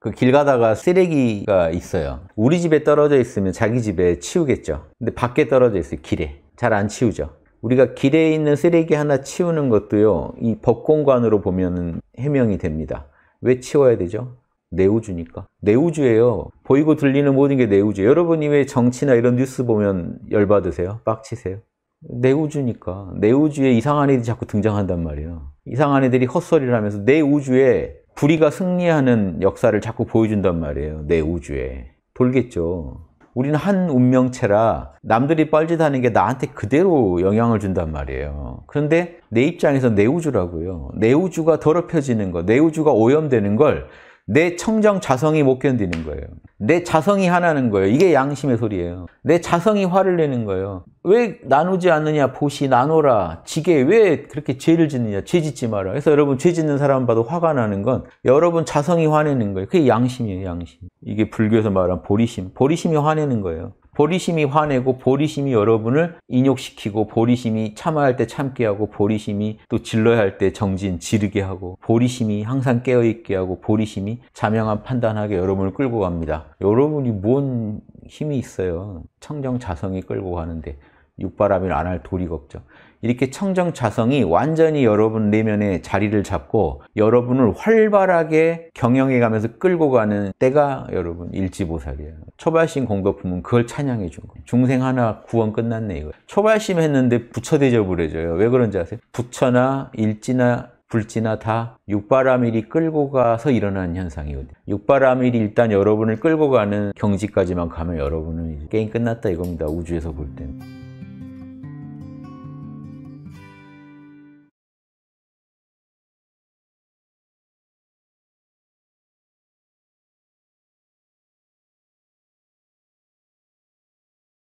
그 길 가다가 쓰레기가 있어요 우리 집에 떨어져 있으면 자기 집에 치우겠죠 근데 밖에 떨어져 있어요 길에 잘 안 치우죠 우리가 길에 있는 쓰레기 하나 치우는 것도요 이 법공관으로 보면 해명이 됩니다 왜 치워야 되죠? 내 우주니까 내 우주예요 보이고 들리는 모든 게 내 우주예요 여러분이 왜 정치나 이런 뉴스 보면 열받으세요? 빡치세요? 내 우주니까 내 우주에 이상한 애들이 자꾸 등장한단 말이에요 이상한 애들이 헛소리를 하면서 내 우주에 구리가 승리하는 역사를 자꾸 보여준단 말이에요. 내 우주에. 돌겠죠. 우리는 한 운명체라 남들이 뻘짓하는 게 나한테 그대로 영향을 준단 말이에요. 그런데 내 입장에서 내 우주라고요. 내 우주가 더럽혀지는 거, 내 우주가 오염되는 걸내 청정 자성이 못 견디는 거예요. 내 자성이 하나는 거예요. 이게 양심의 소리예요. 내 자성이 화를 내는 거예요. 왜 나누지 않느냐? 보시 나노라. 지게 왜 그렇게 죄를 짓느냐? 죄 짓지 마라. 그래서 여러분 죄 짓는 사람 봐도 화가 나는 건 여러분 자성이 화내는 거예요. 그게 양심이에요, 양심. 이게 불교에서 말한 보리심. 보리심이 화내는 거예요. 보리심이 화내고 보리심이 여러분을 인욕시키고 보리심이 참아야 할 때 참게 하고 보리심이 또 질러야 할 때 정진 지르게 하고 보리심이 항상 깨어있게 하고 보리심이 자명한 판단하게 여러분을 끌고 갑니다. 여러분이 뭔 힘이 있어요. 청정 자성이 끌고 가는데 육바람일 안 할 도리가 없죠. 이렇게 청정자성이 완전히 여러분 내면에 자리를 잡고 여러분을 활발하게 경영해가면서 끌고 가는 때가 여러분 일지보살이에요. 초발심 공덕품은 그걸 찬양해 준 거예요. 중생 하나 구원 끝났네 이거. 초발심 했는데 부처 대접을 해줘요. 왜 그런지 아세요? 부처나 일지나 불지나 다 육바라밀이 끌고 가서 일어나는 현상이거든요. 육바라밀이 일단 여러분을 끌고 가는 경지까지만 가면 여러분은 게임 끝났다 이겁니다. 우주에서 볼 때는.